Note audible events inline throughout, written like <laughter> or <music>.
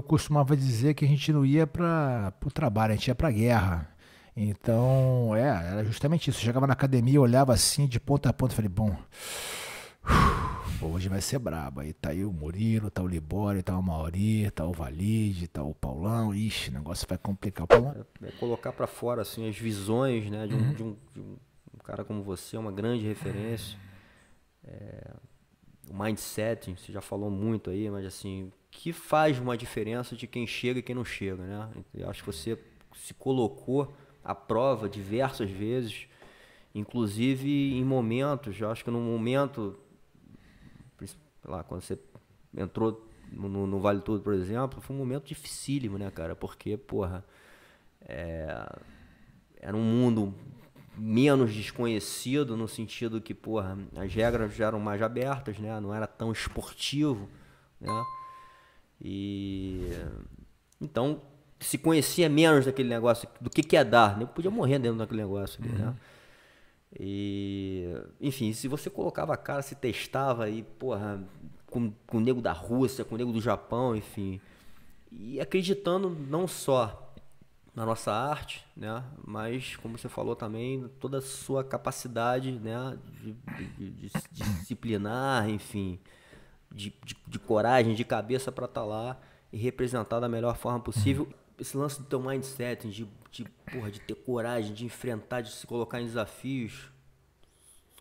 eu costumava dizer que a gente não ia para o trabalho, a gente ia para a guerra. Então, é, era justamente isso. Eu chegava na academia, olhava assim, de ponta a ponta, falei, bom, hoje vai ser brabo. Aí tá aí o Murilo, tá o Libório, tá o Mauri, tá o Valide, tá o Paulão. Ixi, o negócio vai complicar. É, é colocar para fora, assim, as visões, né, de um, uhum. de, um, de um, cara como você, uma grande referência. É, o mindset, você já falou muito aí, mas assim, que faz uma diferença de quem chega e quem não chega, né? Eu acho que você se colocou à prova diversas vezes, inclusive em momentos. Eu acho que no momento, lá quando você entrou no, no Vale Tudo, por exemplo, foi um momento dificílimo, né, cara? Porque, porra, é, era um mundo menos desconhecido no sentido que, porra, as regras já eram mais abertas, né? Não era tão esportivo, né? E então se conhecia menos daquele negócio, do que, que dar. Nem podia morrer dentro daquele negócio ali, né? uhum. né? E, enfim, se você colocava a cara, se testava aí porra, com, com o nego da Rússia, com o nego do Japão, enfim. E acreditando não só na nossa arte, né? Mas, como você falou também, toda a sua capacidade, né? De, de, de disciplinar, enfim de, de, de coragem, de cabeça para estar tá lá e representar da melhor forma possível. Esse lance do teu mindset, de, de, porra, de ter coragem, de enfrentar, de se colocar em desafios,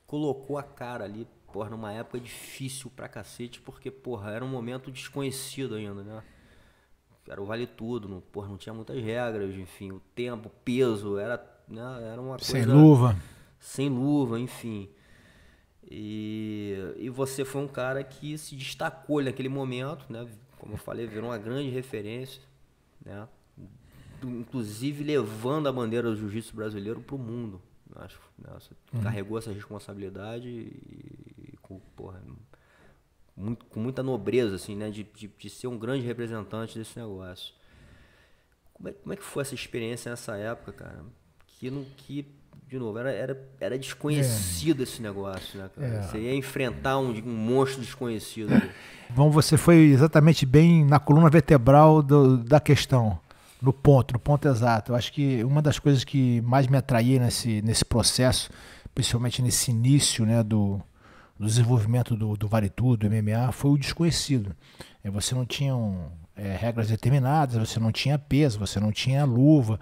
colocou a cara ali, porra, numa época difícil pra cacete, porque, porra, era um momento desconhecido ainda, né? Era o vale tudo, não, porra, não tinha muitas regras, enfim, o tempo, o peso, era, né, era uma coisa. Sem luva. Sem luva, enfim. E, e você foi um cara que se destacou naquele momento, né? Como eu falei, virou uma grande referência, né? Inclusive levando a bandeira do jiu-jitsu brasileiro para o mundo. Acho, né? Você uhum. carregou essa responsabilidade e, e com, porra, muito, com muita nobreza, assim, né? De, de, de, ser um grande representante desse negócio. Como é, como é que foi essa experiência nessa época, cara? Que, no, que de novo, era, era, era é. desconhecido é. esse negócio, né, cara? É. Você ia enfrentar um, um monstro desconhecido. <laughs> Bom, você foi exatamente bem na coluna vertebral do, da questão, no ponto, no ponto exato. Eu acho que uma das coisas que mais me atraía nesse, nesse processo, principalmente nesse início né, do, do desenvolvimento do, do Vale Tudo, do MMA, foi o desconhecido. É, você não tinha um, é, regras determinadas, você não tinha peso, você não tinha luva,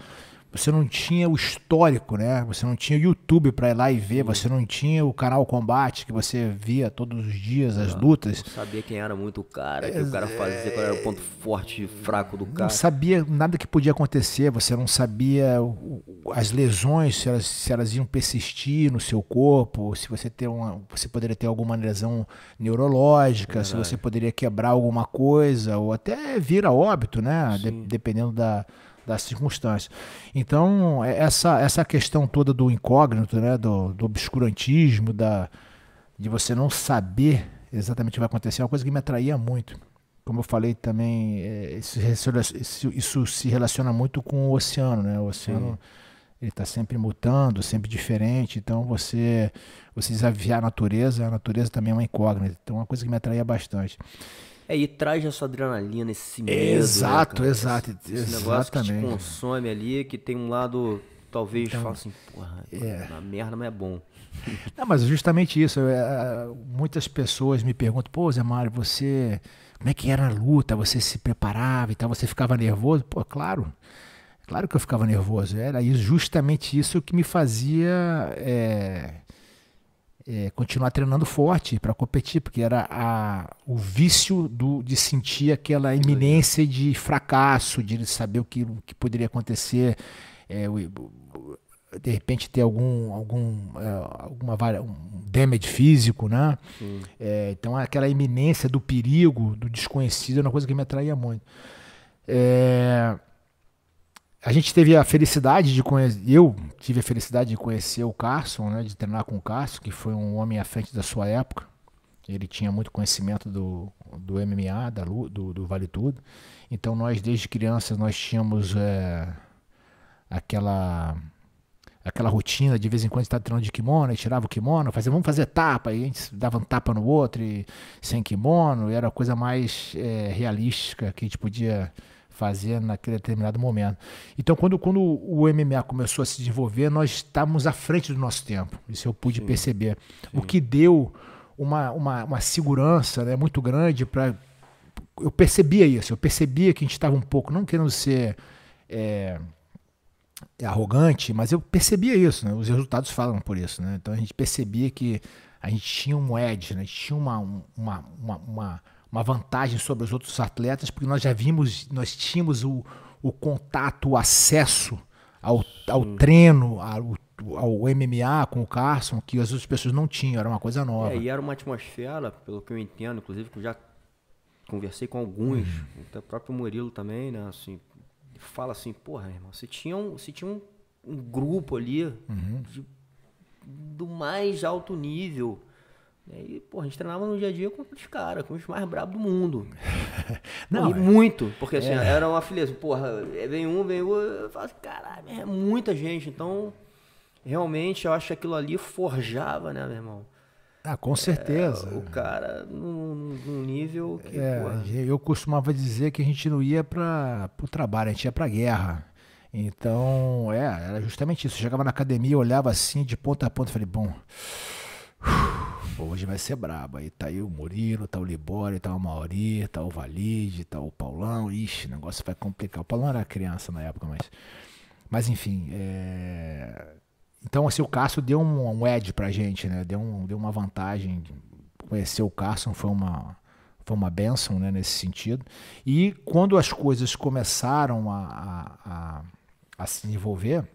você não tinha o histórico, né? Você não tinha o YouTube para ir lá e ver, você não tinha o canal Combate que você via todos os dias as não, lutas. Não sabia quem era muito o cara, que o cara fazia, qual era o ponto é, forte e fraco do cara. Não sabia nada que podia acontecer, você não sabia as lesões, se elas, se elas iam persistir no seu corpo, se você ter uma, você poderia ter alguma lesão neurológica, é se você poderia quebrar alguma coisa ou até vir a óbito, né? De, dependendo da das circunstâncias. Então, é, essa, essa questão toda do incógnito, né, do, do obscurantismo, da, de você não saber exatamente o que vai acontecer, é uma coisa que me atraía muito. Como eu falei também, é, isso, isso, isso, se relaciona muito com o oceano, né? O oceano ele está sempre mutando, sempre diferente. Então você, você desafiar a natureza, a natureza também é uma incógnita. Então é uma coisa que me atraía bastante. É, e traz essa adrenalina, esse medo. Exato, né, exato. Esse, negócio que te consome ali, que tem um lado, talvez, então, fala assim, porra, é. na merda, mas é bom. <laughs> Não, mas justamente isso. Eu, é, é, muitas pessoas me perguntam, pô, Zé Mário, você. Como é que era a luta? Você se preparava e tal? Você ficava nervoso? Pô, claro. Claro que eu ficava nervoso. Era justamente isso que me fazia. É, é, continuar treinando forte para competir, porque era a, o vício do, de sentir aquela iminência de fracasso, de saber o que, o que poderia acontecer, é, o, de repente ter algum, algum é, alguma um damage físico, né? É, então aquela iminência do perigo, do desconhecido, era uma coisa que me atraía muito. É, a gente teve a felicidade de conhecer, eu tive a felicidade de conhecer o Carson, né, de treinar com o Carson, que foi um homem à frente da sua época. Ele tinha muito conhecimento do, do MMA, da, do, do Vale Tudo. Então nós, desde crianças, nós tínhamos é, aquela aquela rotina de vez em quando estar treinando de kimono, e tirava o kimono, fazia, vamos fazer tapa, e a gente dava um tapa no outro e, sem kimono, e era a coisa mais é, realística que a gente podia fazer naquele determinado momento. Então, quando, quando o MMA começou a se desenvolver, nós estávamos à frente do nosso tempo. Isso eu pude sim, perceber. Sim. O que deu uma, uma, uma segurança né, muito grande para. Eu percebia isso, eu percebia que a gente estava um pouco, não querendo ser é, arrogante, mas eu percebia isso, né? os resultados falam por isso. Né? Então a gente percebia que a gente tinha um edge, né? a gente tinha uma, uma, uma, uma uma vantagem sobre os outros atletas, porque nós já vimos, nós tínhamos o, o contato, o acesso ao, ao treino, ao, ao MMA com o Carson, que as outras pessoas não tinham, era uma coisa é, nova. É, e era uma atmosfera, pelo que eu entendo, inclusive, que eu já conversei com alguns, hum. até o próprio Murilo também, né? Assim, fala assim, porra, irmão, você tinha um, você tinha um, um grupo ali uhum. de, do mais alto nível e, pô, a gente treinava no dia a dia com os caras, com os mais bravos do mundo. <laughs> Não, e é... muito, porque assim, é. era uma filha, porra, é, vem um, vem outro, eu falo assim, caralho, é muita gente. Então, realmente, eu acho que aquilo ali forjava, né, meu irmão? Ah, com certeza. É, o cara num, num nível que. É, eu costumava dizer que a gente não ia para o trabalho, a gente ia para guerra. Então, é, era justamente isso. Eu chegava na academia, olhava assim de ponta a ponta eu falei, bom. Hoje vai ser brabo. Aí tá aí o Murilo, tá o Libório, tá o Mauri, tá o Valide, tá o Paulão. Ixi, o negócio vai complicar. O Paulão era criança na época, mas. Mas enfim. É... Então, assim, o Cássio deu um, um edge pra gente, né? Deu, um, deu uma vantagem. Conhecer o Cássio foi uma foi uma benção né, nesse sentido. E quando as coisas começaram a, a, a, a se desenvolver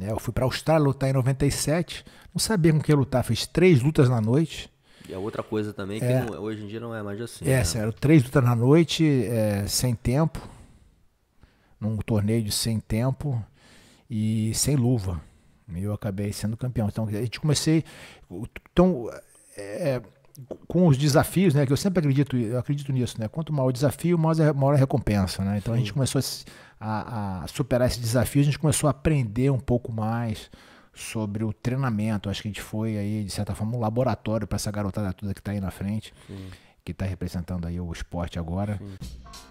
né? Eu fui para a Austrália lutar em 97, não sabia com quem lutar, fiz três lutas na noite. E a é outra coisa também que é. não, hoje em dia não é mais assim. É, né? três lutas na noite, é, sem tempo, num torneio de sem tempo e sem luva. E eu acabei sendo campeão. Então, a gente comecei. Então, é, é com os desafios, né? Que eu sempre acredito, eu acredito nisso, né? Quanto maior o desafio, maior, é, é a recompensa, né? Então a gente começou a, a superar esse desafio, a gente começou a aprender um pouco mais sobre o treinamento. Acho que a gente foi aí, de certa forma, um laboratório para essa garotada toda que está aí na frente, Sim. que está representando aí o esporte agora. Sim.